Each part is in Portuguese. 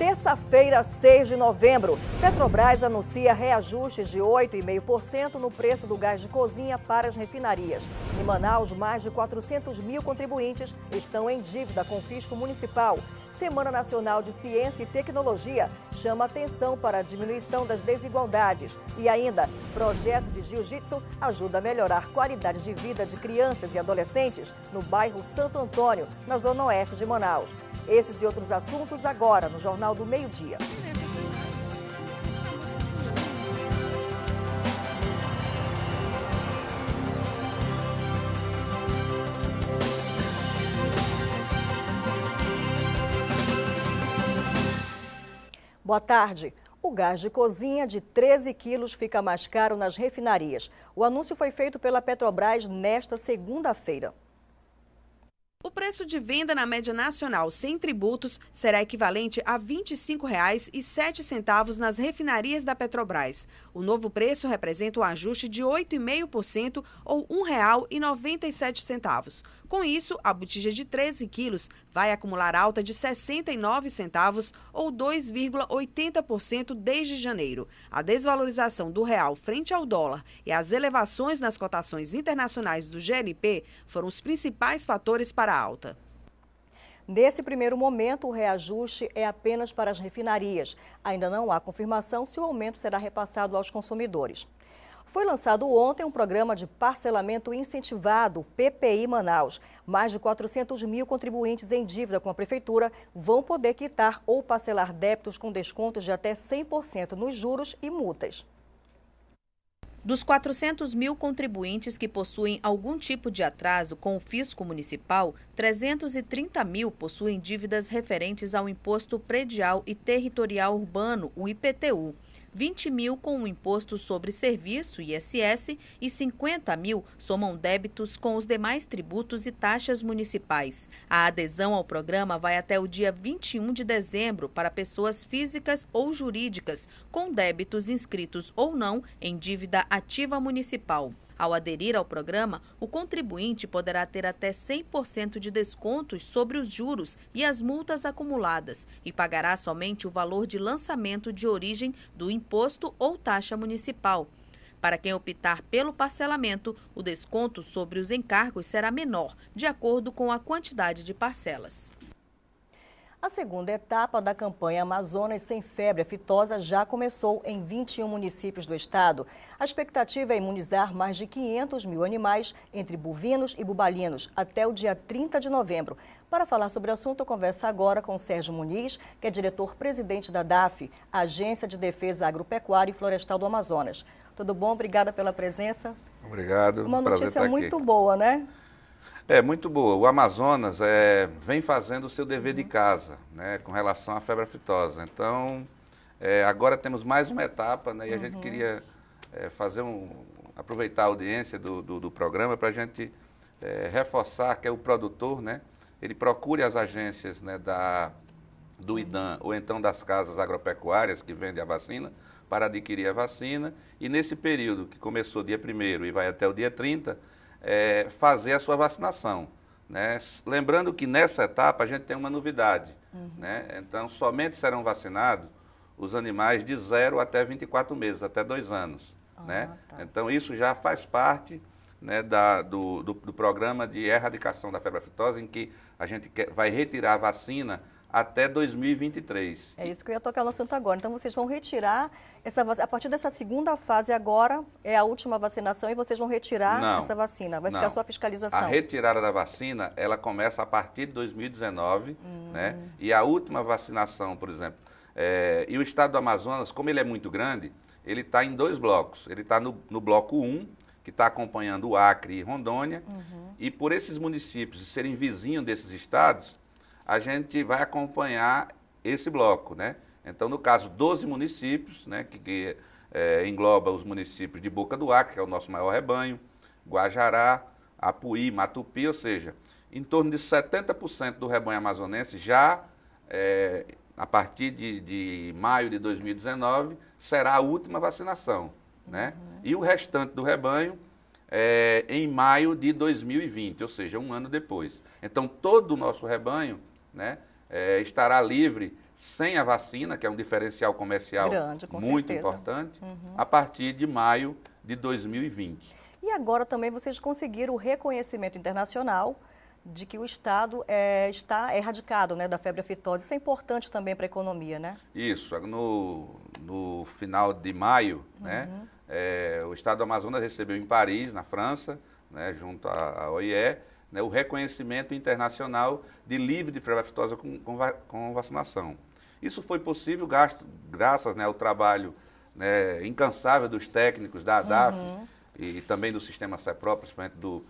terça-feira, 6 de novembro, Petrobras anuncia reajustes de 8,5% no preço do gás de cozinha para as refinarias. Em Manaus, mais de 400 mil contribuintes estão em dívida com o fisco municipal. Semana Nacional de Ciência e Tecnologia chama atenção para a diminuição das desigualdades. E ainda, projeto de jiu-jitsu ajuda a melhorar qualidade de vida de crianças e adolescentes no bairro Santo Antônio, na zona oeste de Manaus. Esses e outros assuntos agora no Jornal do Meio Dia. Boa tarde. O gás de cozinha de 13 quilos fica mais caro nas refinarias. O anúncio foi feito pela Petrobras nesta segunda-feira. O preço de venda na média nacional sem tributos será equivalente a R$ 25,07 nas refinarias da Petrobras. O novo preço representa um ajuste de 8,5% ou R$ 1,97. Com isso, a botija de 13 quilos vai acumular alta de 69 centavos ou 2,80% desde janeiro. A desvalorização do real frente ao dólar e as elevações nas cotações internacionais do GLP foram os principais fatores para a alta. Nesse primeiro momento, o reajuste é apenas para as refinarias. Ainda não há confirmação se o aumento será repassado aos consumidores. Foi lançado ontem um programa de parcelamento incentivado, PPI Manaus. Mais de 400 mil contribuintes em dívida com a Prefeitura vão poder quitar ou parcelar débitos com descontos de até 100% nos juros e multas. Dos 400 mil contribuintes que possuem algum tipo de atraso com o fisco municipal, 330 mil possuem dívidas referentes ao Imposto Predial e Territorial Urbano, o IPTU. 20 mil com o imposto sobre serviço, ISS, e 50 mil somam débitos com os demais tributos e taxas municipais. A adesão ao programa vai até o dia 21 de dezembro para pessoas físicas ou jurídicas com débitos inscritos ou não em dívida ativa municipal. Ao aderir ao programa, o contribuinte poderá ter até 100% de descontos sobre os juros e as multas acumuladas e pagará somente o valor de lançamento de origem do imposto ou taxa municipal. Para quem optar pelo parcelamento, o desconto sobre os encargos será menor, de acordo com a quantidade de parcelas. A segunda etapa da campanha Amazonas Sem Febre Aftosa já começou em 21 municípios do estado. A expectativa é imunizar mais de 500 mil animais, entre bovinos e bubalinos, até o dia 30 de novembro. Para falar sobre o assunto, conversa agora com Sérgio Muniz, que é diretor-presidente da DAF, Agência de Defesa Agropecuária e Florestal do Amazonas. Tudo bom? Obrigada pela presença. Obrigado. Uma notícia muito aqui. boa, né? É, muito boa. O Amazonas é, vem fazendo o seu dever de uhum. casa né, com relação à febre aftosa. Então, é, agora temos mais uma etapa né, e a uhum. gente queria é, fazer um, aproveitar a audiência do, do, do programa para a gente é, reforçar que é o produtor, né, ele procure as agências né, da, do IDAM ou então das casas agropecuárias que vendem a vacina para adquirir a vacina e nesse período que começou dia 1 e vai até o dia 30, é, fazer a sua vacinação. Né? Lembrando que nessa etapa a gente tem uma novidade. Uhum. Né? Então, somente serão vacinados os animais de 0 até 24 meses, até dois anos. Ah, né? tá. Então, isso já faz parte né, da, do, do, do, programa de erradicação da febre aftosa, em que a gente quer, vai retirar a vacina até 2023. É isso que eu ia tocar no assunto agora. Então, vocês vão retirar essa A partir dessa segunda fase, agora é a última vacinação e vocês vão retirar não, essa vacina. Vai não. ficar só a fiscalização. A retirada da vacina, ela começa a partir de 2019, hum. né? E a última vacinação, por exemplo. É... e o estado do Amazonas, como ele é muito grande, ele está em dois blocos. Ele está no, no bloco 1, que está acompanhando o Acre e Rondônia. Uhum. E por esses municípios serem vizinhos desses estados a gente vai acompanhar esse bloco, né? Então, no caso, 12 municípios, né, que, que é, engloba os municípios de Boca do Acre, que é o nosso maior rebanho, Guajará, Apuí, Matupi, ou seja, em torno de 70% do rebanho amazonense já, é, a partir de, de, maio de 2019, será a última vacinação, né? Uhum. E o restante do rebanho é, em maio de 2020, ou seja, um ano depois. Então, todo o nosso rebanho né, é, estará livre sem a vacina, que é um diferencial comercial Grande, com muito certeza. importante, uhum. a partir de maio de 2020. E agora também vocês conseguiram o reconhecimento internacional de que o Estado é, está erradicado né, da febre aftosa. Isso é importante também para a economia, né? Isso. No, no final de maio, né, uhum. né, é, o Estado do Amazonas recebeu em Paris, na França, né, junto à OIE, né, o reconhecimento internacional de livre de febre aftosa com, com, com, vacinação. Isso foi possível gasto, graças né, ao trabalho né, incansável dos técnicos da ADAF uhum. e, e, também do sistema CEPRO, principalmente do,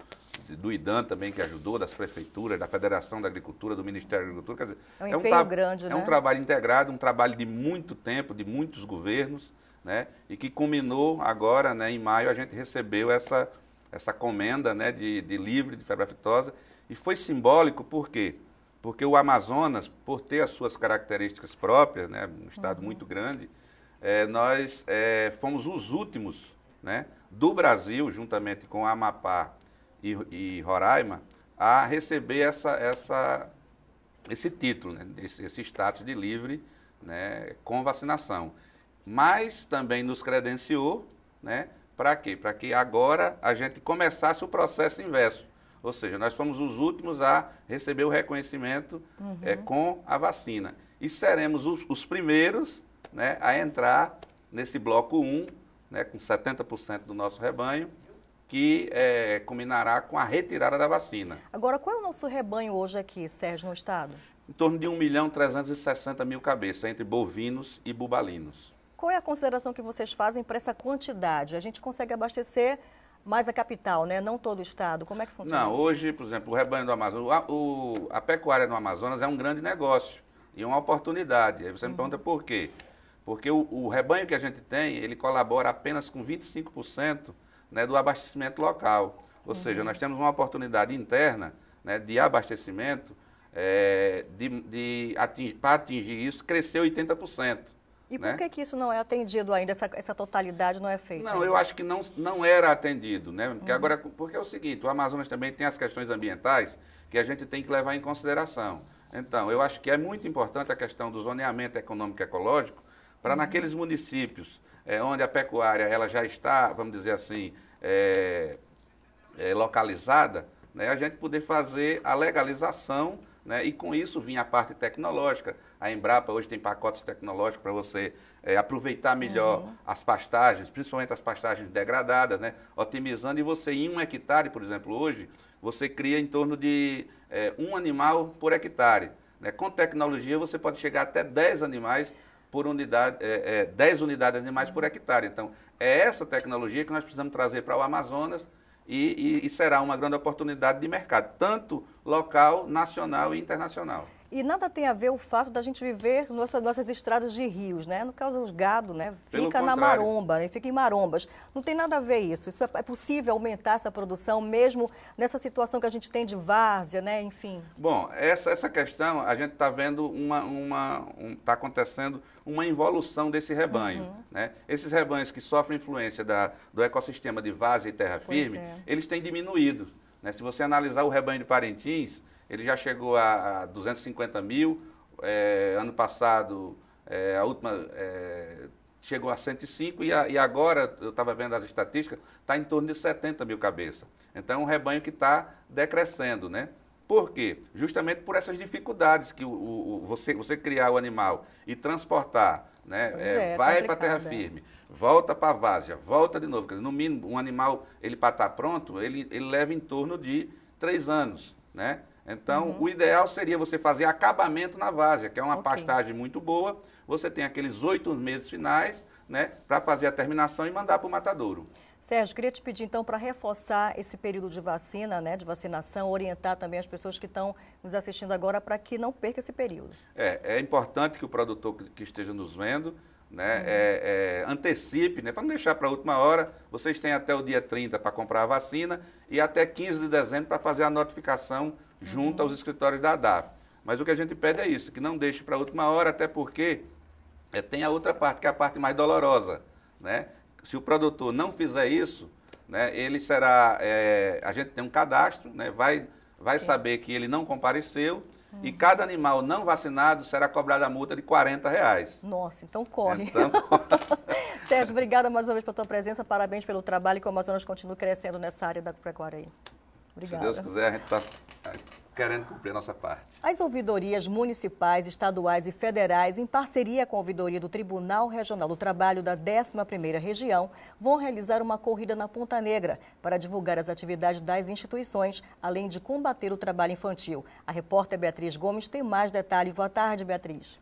do IDAN também, que ajudou, das prefeituras, da Federação da Agricultura, do Ministério da Agricultura. Dizer, é um, é um grande, é né? um trabalho integrado, um trabalho de muito tempo, de muitos governos, né, e que culminou agora, né, em maio, a gente recebeu essa essa comenda né, de, de livre de febre aftosa. E foi simbólico por quê? Porque o Amazonas, por ter as suas características próprias, né, um estado uhum. muito grande, é, nós é, fomos os últimos né, do Brasil, juntamente com Amapá e, e Roraima, a receber essa, essa, esse título, né, esse, esse status de livre né, com vacinação. Mas também nos credenciou né, para quê? Para que agora a gente começasse o processo inverso. Ou seja, nós fomos os últimos a receber o reconhecimento uhum. é, com a vacina. E seremos os, os primeiros né, a entrar nesse bloco 1, né, com 70% do nosso rebanho, que é, culminará com a retirada da vacina. Agora, qual é o nosso rebanho hoje aqui, Sérgio, no estado? Em torno de 1 milhão 360 mil cabeças, entre bovinos e bubalinos qual é a consideração que vocês fazem para essa quantidade? A gente consegue abastecer mais a capital, né? não todo o estado. Como é que funciona? Não, hoje, por exemplo, o rebanho do Amazonas, o, a pecuária no Amazonas é um grande negócio e uma oportunidade. Aí você uhum. me pergunta por quê? Porque o, o, rebanho que a gente tem, ele colabora apenas com 25% né, do abastecimento local. Ou uhum. seja, nós temos uma oportunidade interna né, de abastecimento é, de, de para atingir isso, crescer 80%. E por né? que, que isso não é atendido ainda, essa, essa totalidade não é feita? Não, ainda? eu acho que não, não era atendido, né? Porque, uhum. agora, porque é o seguinte, o Amazonas também tem as questões ambientais que a gente tem que levar em consideração. Então, eu acho que é muito importante a questão do zoneamento econômico e ecológico para uhum. naqueles municípios é, onde a pecuária ela já está, vamos dizer assim, é, é, localizada, né, a gente poder fazer a legalização né, e com isso vinha a parte tecnológica, a Embrapa hoje tem pacotes tecnológicos para você é, aproveitar melhor uhum. as pastagens, principalmente as pastagens degradadas, né? otimizando. E você, em um hectare, por exemplo, hoje, você cria em torno de é, um animal por hectare. Né? Com tecnologia, você pode chegar até 10 animais por unidade, é, é, 10 unidades animais por hectare. Então, é essa tecnologia que nós precisamos trazer para o Amazonas e, e, e será uma grande oportunidade de mercado, tanto local, nacional e internacional. E nada tem a ver o fato da gente viver nossa, nossas estradas de rios, né? No caso, os gado, né? Fica na maromba, né? fica em marombas. Não tem nada a ver isso. Isso é, é, possível aumentar essa produção, mesmo nessa situação que a gente tem de várzea, né? Enfim. Bom, essa, essa questão, a gente está vendo uma. uma está um, tá acontecendo uma involução desse rebanho. Uhum. Né? Esses rebanhos que sofrem influência da, do ecossistema de várzea e terra pois firme, é. eles têm diminuído. Né? Se você analisar o rebanho de Parentins, ele já chegou a, 250 mil, é, ano passado é, a última é, chegou a 105 e, a, e agora, eu estava vendo as estatísticas, está em torno de 70 mil cabeças. Então é um rebanho que está decrescendo, né? Por quê? Justamente por essas dificuldades que o, o você, você criar o animal e transportar, né? É, é tá vai para a terra é. firme, volta para a várzea, volta de novo. No mínimo, um animal, ele para estar tá pronto, ele, ele leva em torno de três anos, né? Então, uhum. o ideal seria você fazer acabamento na várzea, que é uma okay. pastagem muito boa. Você tem aqueles oito meses finais, né, para fazer a terminação e mandar para o matadouro. Sérgio, queria te pedir então para reforçar esse período de vacina, né, de vacinação, orientar também as pessoas que estão nos assistindo agora para que não perca esse período. É, é importante que o produtor que esteja nos vendo né, uhum. é, é, antecipe, né, para não deixar para a última hora. Vocês têm até o dia 30 para comprar a vacina e até 15 de dezembro para fazer a notificação junto aos escritórios da DAF. Mas o que a gente pede é isso, que não deixe para a última hora, até porque é, tem a outra parte, que é a parte mais dolorosa. Né? Se o produtor não fizer isso, né, ele será. É, a gente tem um cadastro, né, vai, vai saber que ele não compareceu. Hum. E cada animal não vacinado será cobrada a multa de 40 reais. Nossa, então corre. Então... Sérgio, obrigada mais uma vez pela tua presença, parabéns pelo trabalho e que o Amazonas continua crescendo nessa área da pecuária aí. Obrigada. Se Deus quiser, a gente está é, querendo cumprir a nossa parte. As ouvidorias municipais, estaduais e federais, em parceria com a ouvidoria do Tribunal Regional do Trabalho da 11ª Região, vão realizar uma corrida na Ponta Negra para divulgar as atividades das instituições, além de combater o trabalho infantil. A repórter Beatriz Gomes tem mais detalhes. Boa tarde, Beatriz.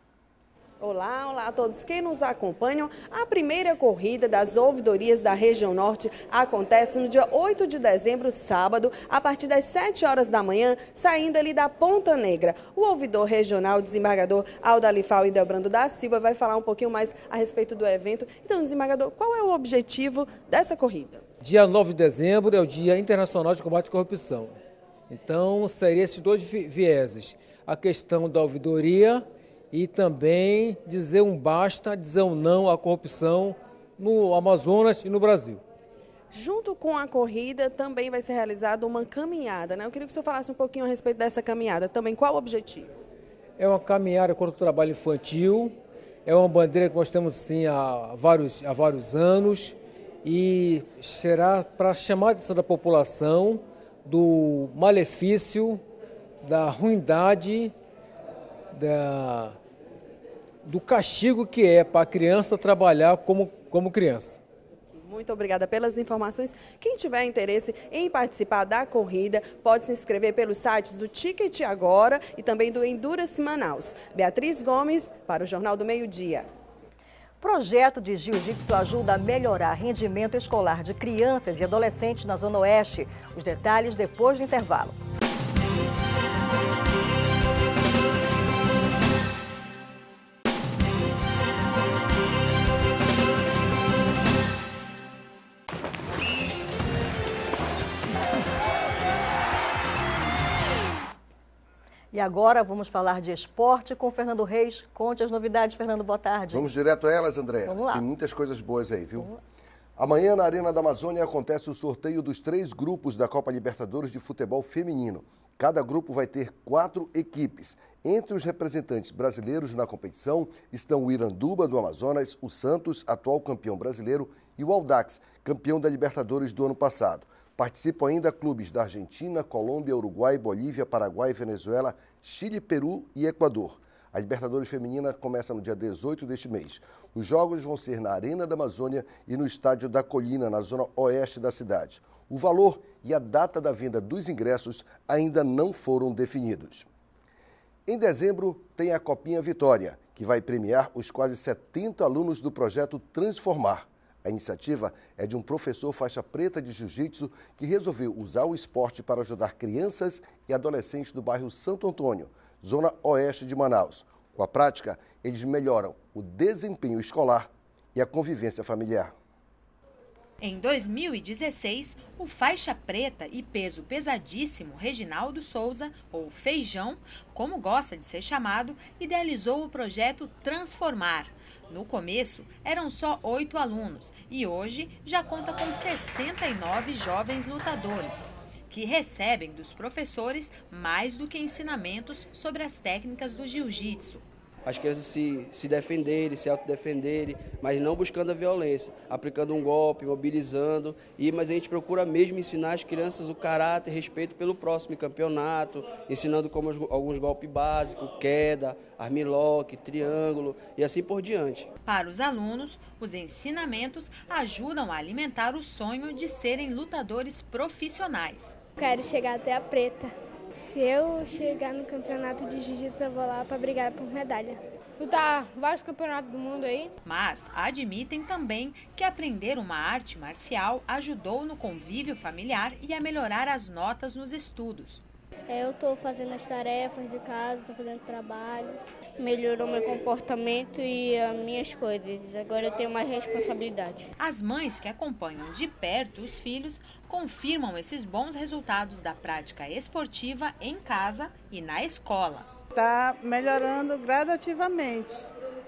Olá, olá a todos que nos acompanham. A primeira corrida das ouvidorias da região norte acontece no dia 8 de dezembro, sábado, a partir das 7 horas da manhã, saindo ali da Ponta Negra. O ouvidor regional, desembargador Aldalifal e Delbrando da Silva, vai falar um pouquinho mais a respeito do evento. Então, desembargador, qual é o objetivo dessa corrida? Dia 9 de dezembro é o Dia Internacional de Combate à Corrupção. Então, seriam esses dois vieses. A questão da ouvidoria e também dizer um basta, dizer um não à corrupção no Amazonas e no Brasil. Junto com a corrida também vai ser realizada uma caminhada, né? Eu queria que o senhor falasse um pouquinho a respeito dessa caminhada também. Qual o objetivo? É uma caminhada contra o trabalho infantil, é uma bandeira que nós temos sim há vários, há vários anos e será para chamar a atenção da população do malefício, da ruindade da, do castigo que é para a criança trabalhar como, como criança. Muito obrigada pelas informações. Quem tiver interesse em participar da corrida, pode se inscrever pelos sites do Ticket Agora e também do Endurance Manaus. Beatriz Gomes, para o Jornal do Meio-Dia. Projeto de Jiu-Jitsu ajuda a melhorar rendimento escolar de crianças e adolescentes na Zona Oeste. Os detalhes depois do intervalo. E agora vamos falar de esporte com Fernando Reis. Conte as novidades, Fernando. Boa tarde. Vamos direto a elas, André. Vamos lá. Tem muitas coisas boas aí, viu? Amanhã, na Arena da Amazônia, acontece o sorteio dos três grupos da Copa Libertadores de Futebol Feminino. Cada grupo vai ter quatro equipes. Entre os representantes brasileiros na competição estão o Iranduba, do Amazonas, o Santos, atual campeão brasileiro, e o Aldax, campeão da Libertadores do ano passado. Participam ainda clubes da Argentina, Colômbia, Uruguai, Bolívia, Paraguai, Venezuela, Chile, Peru e Equador. A Libertadores Feminina começa no dia 18 deste mês. Os jogos vão ser na Arena da Amazônia e no Estádio da Colina, na zona oeste da cidade. O valor e a data da venda dos ingressos ainda não foram definidos. Em dezembro, tem a Copinha Vitória, que vai premiar os quase 70 alunos do projeto Transformar. A iniciativa é de um professor faixa preta de jiu-jitsu que resolveu usar o esporte para ajudar crianças e adolescentes do bairro Santo Antônio, zona oeste de Manaus. Com a prática, eles melhoram o desempenho escolar e a convivência familiar. Em 2016, o faixa preta e peso pesadíssimo Reginaldo Souza, ou Feijão, como gosta de ser chamado, idealizou o projeto Transformar, no começo, eram só oito alunos e hoje já conta com 69 jovens lutadores, que recebem dos professores mais do que ensinamentos sobre as técnicas do jiu-jitsu as crianças se, se defenderem, se autodefenderem, mas não buscando a violência, aplicando um golpe, mobilizando. E, mas a gente procura mesmo ensinar as crianças o caráter, respeito pelo próximo campeonato, ensinando como alguns golpes básicos, queda, armilock, triângulo e assim por diante. Para os alunos, os ensinamentos ajudam a alimentar o sonho de serem lutadores profissionais. Quero chegar até a preta. Se eu chegar no campeonato de jiu-jitsu, eu vou lá para brigar por medalha. Lutar tá vários campeonatos do mundo aí. Mas admitem também que aprender uma arte marcial ajudou no convívio familiar e a melhorar as notas nos estudos. É, eu estou fazendo as tarefas de casa, estou fazendo trabalho melhorou meu comportamento e as minhas coisas. Agora eu tenho mais responsabilidade. As mães que acompanham de perto os filhos confirmam esses bons resultados da prática esportiva em casa e na escola. Está melhorando gradativamente.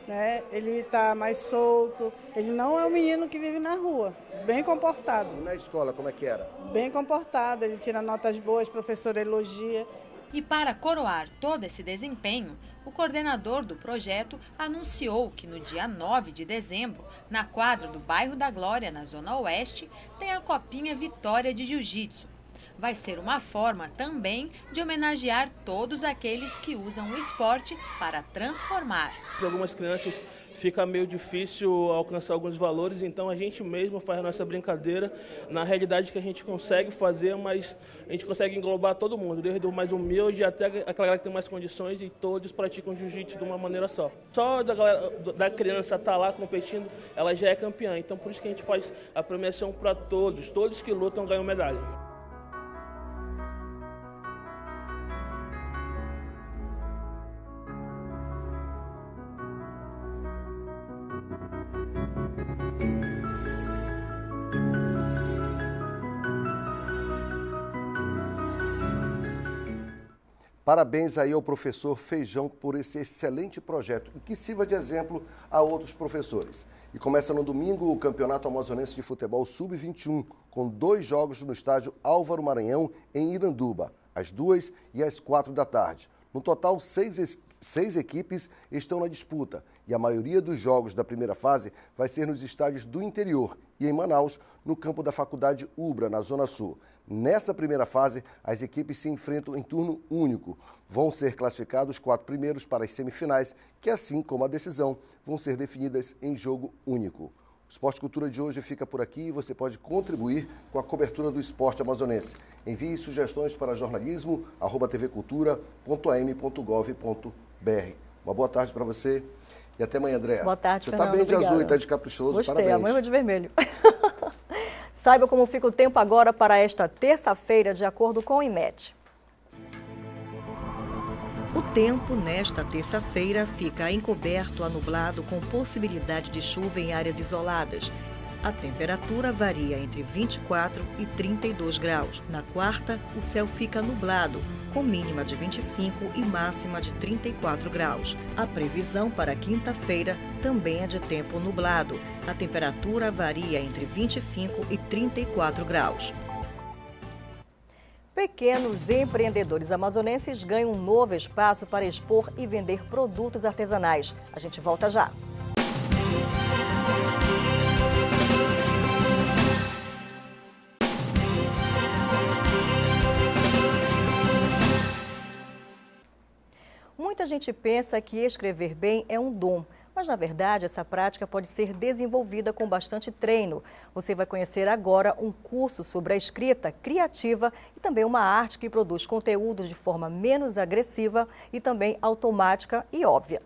Né? Ele está mais solto, ele não é um menino que vive na rua, bem comportado. na escola, como é que era? Bem comportado, ele tira notas boas, professor elogia. E para coroar todo esse desempenho, o coordenador do projeto anunciou que no dia 9 de dezembro, na quadra do bairro da Glória, na Zona Oeste, tem a Copinha Vitória de Jiu-Jitsu, vai ser uma forma também de homenagear todos aqueles que usam o esporte para transformar. Para algumas crianças fica meio difícil alcançar alguns valores, então a gente mesmo faz a nossa brincadeira na realidade que a gente consegue fazer, mas a gente consegue englobar todo mundo, desde o mais humilde até aquela galera que tem mais condições e todos praticam jiu-jitsu de uma maneira só. Só da, galera, da criança estar tá lá competindo, ela já é campeã, então por isso que a gente faz a premiação para todos, todos que lutam ganham medalha. Parabéns aí ao professor Feijão por esse excelente projeto e que sirva de exemplo a outros professores. E começa no domingo o Campeonato Amazonense de Futebol Sub-21, com dois jogos no estádio Álvaro Maranhão, em Iranduba, às duas e às quatro da tarde. No total, seis Seis equipes estão na disputa e a maioria dos jogos da primeira fase vai ser nos estádios do interior e em Manaus, no campo da Faculdade Ubra, na Zona Sul. Nessa primeira fase, as equipes se enfrentam em turno único. Vão ser classificados os quatro primeiros para as semifinais, que, assim como a decisão, vão ser definidas em jogo único. O Esporte Cultura de hoje fica por aqui e você pode contribuir com a cobertura do esporte amazonense. Envie sugestões para jornalismo@tvcultura.am.gov.br. BR. Uma boa tarde para você e até amanhã, André. Boa tarde, Você está bem de obrigada. azul e está de caprichoso, Gostei, parabéns. amanhã é de vermelho. Saiba como fica o tempo agora para esta terça-feira, de acordo com o IMET. O tempo nesta terça-feira fica encoberto anublado, com possibilidade de chuva em áreas isoladas a temperatura varia entre 24 e 32 graus. Na quarta, o céu fica nublado, com mínima de 25 e máxima de 34 graus. A previsão para quinta-feira também é de tempo nublado. A temperatura varia entre 25 e 34 graus. Pequenos empreendedores amazonenses ganham um novo espaço para expor e vender produtos artesanais. A gente volta já. gente pensa que escrever bem é um dom, mas na verdade essa prática pode ser desenvolvida com bastante treino. Você vai conhecer agora um curso sobre a escrita criativa e também uma arte que produz conteúdos de forma menos agressiva e também automática e óbvia.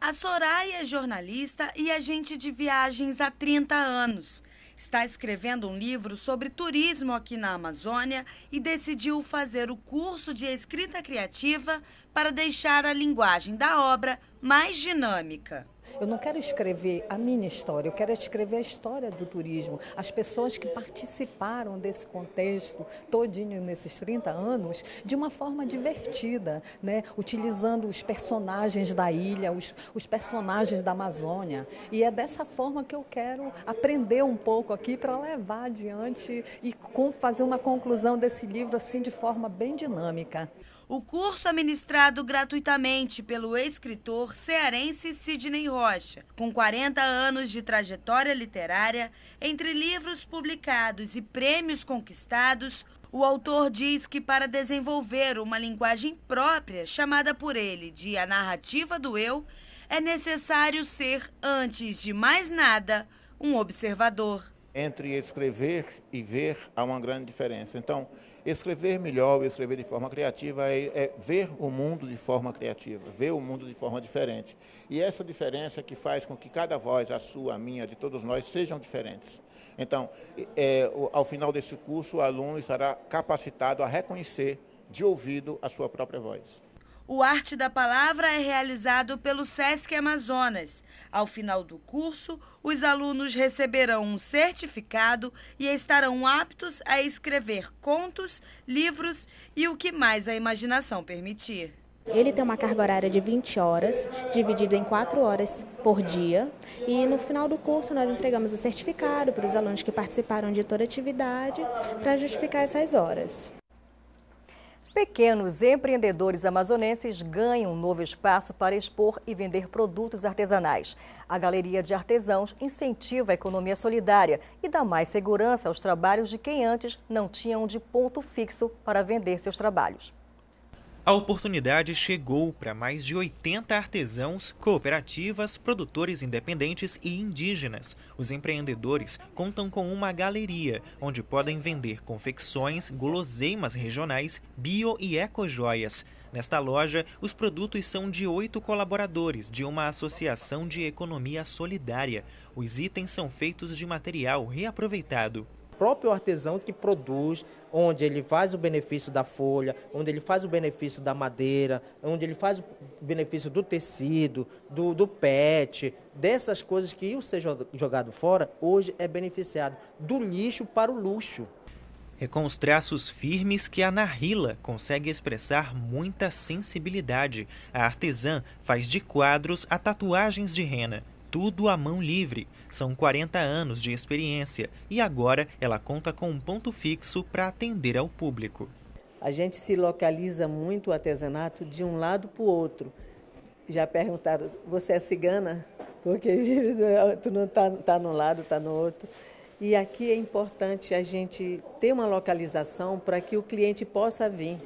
A Soraya é jornalista e agente de viagens há 30 anos está escrevendo um livro sobre turismo aqui na Amazônia e decidiu fazer o curso de escrita criativa para deixar a linguagem da obra mais dinâmica. Eu não quero escrever a minha história, eu quero escrever a história do turismo, as pessoas que participaram desse contexto todinho nesses 30 anos de uma forma divertida, né? utilizando os personagens da ilha, os, os personagens da Amazônia. E é dessa forma que eu quero aprender um pouco aqui para levar adiante e com, fazer uma conclusão desse livro assim de forma bem dinâmica. O curso é ministrado gratuitamente pelo escritor cearense Sidney Rocha, com 40 anos de trajetória literária, entre livros publicados e prêmios conquistados, o autor diz que para desenvolver uma linguagem própria, chamada por ele de a narrativa do eu, é necessário ser, antes de mais nada, um observador. Entre escrever e ver há uma grande diferença. Então, Escrever melhor, escrever de forma criativa é, é, ver o mundo de forma criativa, ver o mundo de forma diferente. E é essa diferença que faz com que cada voz, a sua, a minha, de todos nós, sejam diferentes. Então, é, ao final desse curso, o aluno estará capacitado a reconhecer de ouvido a sua própria voz. O Arte da Palavra é realizado pelo SESC Amazonas. Ao final do curso, os alunos receberão um certificado e estarão aptos a escrever contos, livros e o que mais a imaginação permitir. Ele tem uma carga horária de 20 horas, dividida em 4 horas por dia. E no final do curso nós entregamos o certificado para os alunos que participaram de toda a atividade para justificar essas horas. Pequenos empreendedores amazonenses ganham um novo espaço para expor e vender produtos artesanais. A Galeria de Artesãos incentiva a economia solidária e dá mais segurança aos trabalhos de quem antes não tinha um de ponto fixo para vender seus trabalhos. A oportunidade chegou para mais de 80 artesãos, cooperativas, produtores independentes e indígenas. Os empreendedores contam com uma galeria onde podem vender confecções, guloseimas regionais, bio e ecojoias. Nesta loja, os produtos são de oito colaboradores de uma associação de economia solidária. Os itens são feitos de material reaproveitado próprio artesão que produz, onde ele faz o benefício da folha, onde ele faz o benefício da madeira, onde ele faz o benefício do tecido, do, do pet, dessas coisas que iam ser jogado fora, hoje é beneficiado do lixo para o luxo. É com os traços firmes que a Narila consegue expressar muita sensibilidade. A artesã faz de quadros a tatuagens de rena tudo à mão livre. São 40 anos de experiência e agora ela conta com um ponto fixo para atender ao público. A gente se localiza muito o artesanato de um lado para o outro. Já perguntaram, você é cigana? Porque tu não está tá num lado, está no outro. E aqui é importante a gente ter uma localização para que o cliente possa vir.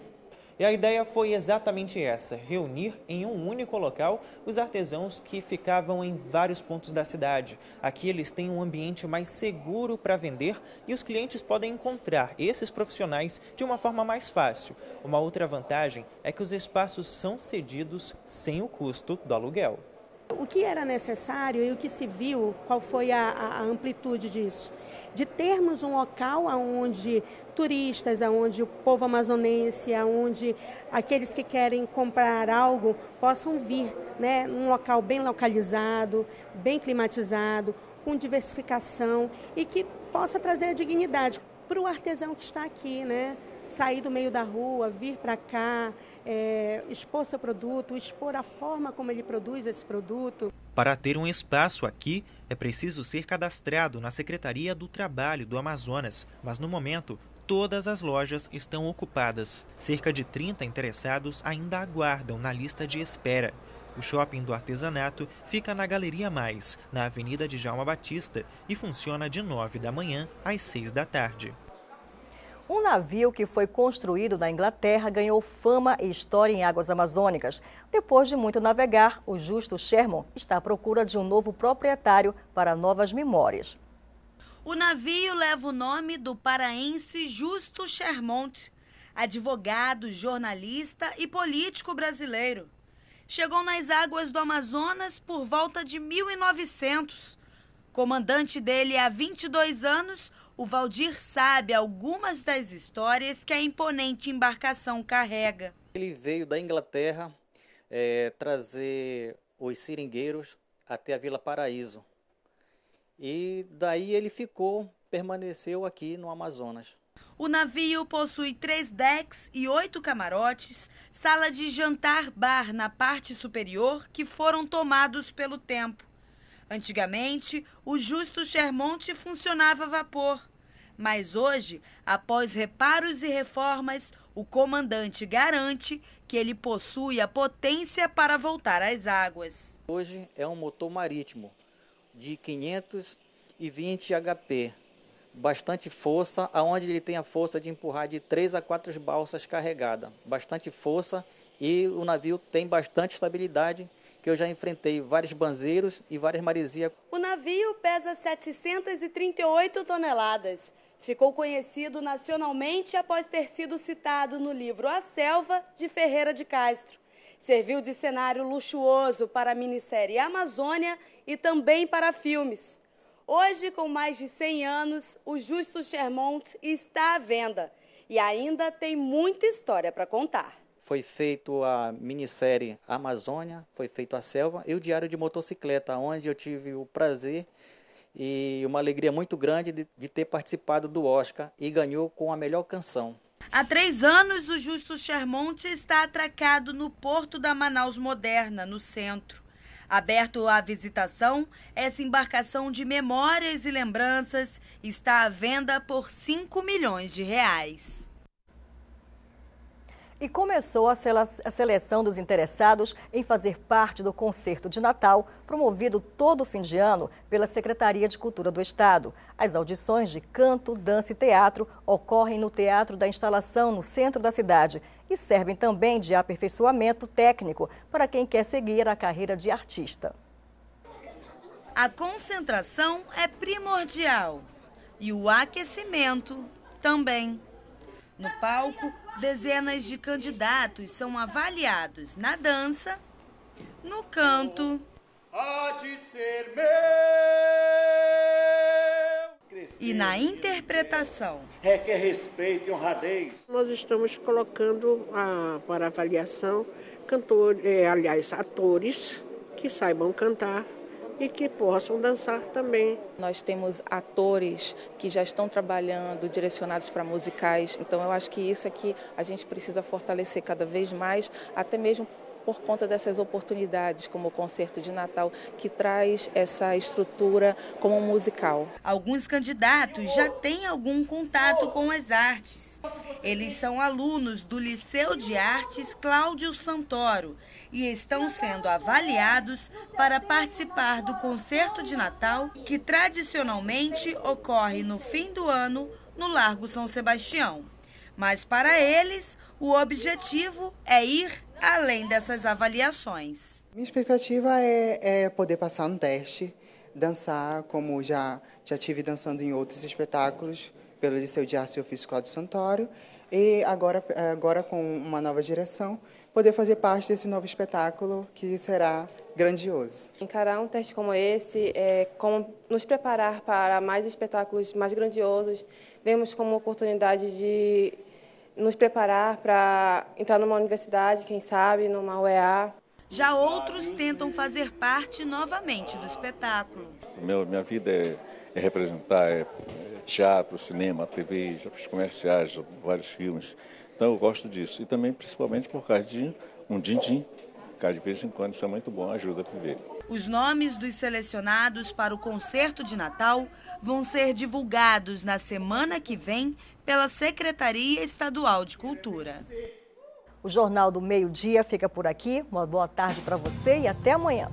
E a ideia foi exatamente essa: reunir em um único local os artesãos que ficavam em vários pontos da cidade. Aqui eles têm um ambiente mais seguro para vender e os clientes podem encontrar esses profissionais de uma forma mais fácil. Uma outra vantagem é que os espaços são cedidos sem o custo do aluguel. O que era necessário e o que se viu, qual foi a, a amplitude disso? De termos um local onde turistas, onde o povo amazonense, onde aqueles que querem comprar algo possam vir, né? um local bem localizado, bem climatizado, com diversificação e que possa trazer a dignidade para o artesão que está aqui, né? sair do meio da rua, vir para cá, é, expor seu produto, expor a forma como ele produz esse produto. Para ter um espaço aqui, é preciso ser cadastrado na Secretaria do Trabalho do Amazonas, mas no momento todas as lojas estão ocupadas. Cerca de 30 interessados ainda aguardam na lista de espera. O shopping do artesanato fica na Galeria Mais, na Avenida de Jalma Batista, e funciona de 9 da manhã às 6 da tarde. Um navio que foi construído na Inglaterra ganhou fama e história em águas amazônicas. Depois de muito navegar, o Justo Sherman está à procura de um novo proprietário para novas memórias. O navio leva o nome do paraense Justo Shermont, advogado, jornalista e político brasileiro. Chegou nas águas do Amazonas por volta de 1900. Comandante dele há 22 anos, o Valdir sabe algumas das histórias que a imponente embarcação carrega. Ele veio da Inglaterra é, trazer os seringueiros até a Vila Paraíso. E daí ele ficou, permaneceu aqui no Amazonas. O navio possui três decks e oito camarotes, sala de jantar-bar na parte superior que foram tomados pelo tempo. Antigamente, o Justo Chermonte funcionava a vapor. Mas hoje, após reparos e reformas, o comandante garante que ele possui a potência para voltar às águas. Hoje é um motor marítimo de 520 HP, bastante força, aonde ele tem a força de empurrar de 3 a 4 balsas carregadas, bastante força e o navio tem bastante estabilidade, que eu já enfrentei vários banzeiros e várias maresias. O navio pesa 738 toneladas ficou conhecido nacionalmente após ter sido citado no livro A Selva, de Ferreira de Castro. Serviu de cenário luxuoso para a minissérie Amazônia e também para filmes. Hoje, com mais de 100 anos, o Justo Chermont está à venda e ainda tem muita história para contar. Foi feito a minissérie Amazônia, foi feito a Selva e o Diário de Motocicleta, onde eu tive o prazer e uma alegria muito grande de, de ter participado do Oscar e ganhou com a melhor canção. Há três anos, o Justo Chermonte está atracado no porto da Manaus Moderna, no centro. Aberto à visitação, essa embarcação de memórias e lembranças está à venda por 5 milhões de reais e começou a seleção dos interessados em fazer parte do concerto de Natal, promovido todo fim de ano pela Secretaria de Cultura do Estado. As audições de canto, dança e teatro ocorrem no Teatro da Instalação, no centro da cidade, e servem também de aperfeiçoamento técnico para quem quer seguir a carreira de artista. A concentração é primordial e o aquecimento também. No palco, dezenas de candidatos são avaliados na dança, no canto. Há de ser meu. E na interpretação. Requer respeito e honradez. Nós estamos colocando a, ah, para avaliação cantores, eh, aliás, atores que saibam cantar, e que possam dançar também. Nós temos atores que já estão trabalhando direcionados para musicais, então eu acho que isso é que a gente precisa fortalecer cada vez mais, até mesmo por conta dessas oportunidades, como o concerto de Natal, que traz essa estrutura como um musical. Alguns candidatos já têm algum contato com as artes. Eles são alunos do Liceu de Artes Cláudio Santoro e estão sendo avaliados para participar do concerto de Natal, que tradicionalmente ocorre no fim do ano no Largo São Sebastião. Mas para eles, o objetivo é ir além dessas avaliações. Minha expectativa é, é poder passar no teste, dançar, como já, já tive dançando em outros espetáculos, pelo Liceu de Arte e Ofício Cláudio Santório, e agora, agora com uma nova direção, poder fazer parte desse novo espetáculo que será grandioso. Encarar um teste como esse é como nos preparar para mais espetáculos mais grandiosos. Vemos como oportunidade de nos preparar para entrar numa universidade, quem sabe, numa UEA. Já outros tentam fazer parte novamente do espetáculo. Meu, minha vida é, é representar é, é teatro, cinema, TV, já fiz comerciais, vários filmes. Então eu gosto disso. E também, principalmente, por causa de um din-din. Cada vez em quando isso é muito bom, ajuda a viver. Os nomes dos selecionados para o concerto de Natal vão ser divulgados na semana que vem pela Secretaria Estadual de Cultura. O Jornal do Meio Dia fica por aqui. Uma boa tarde para você e até amanhã.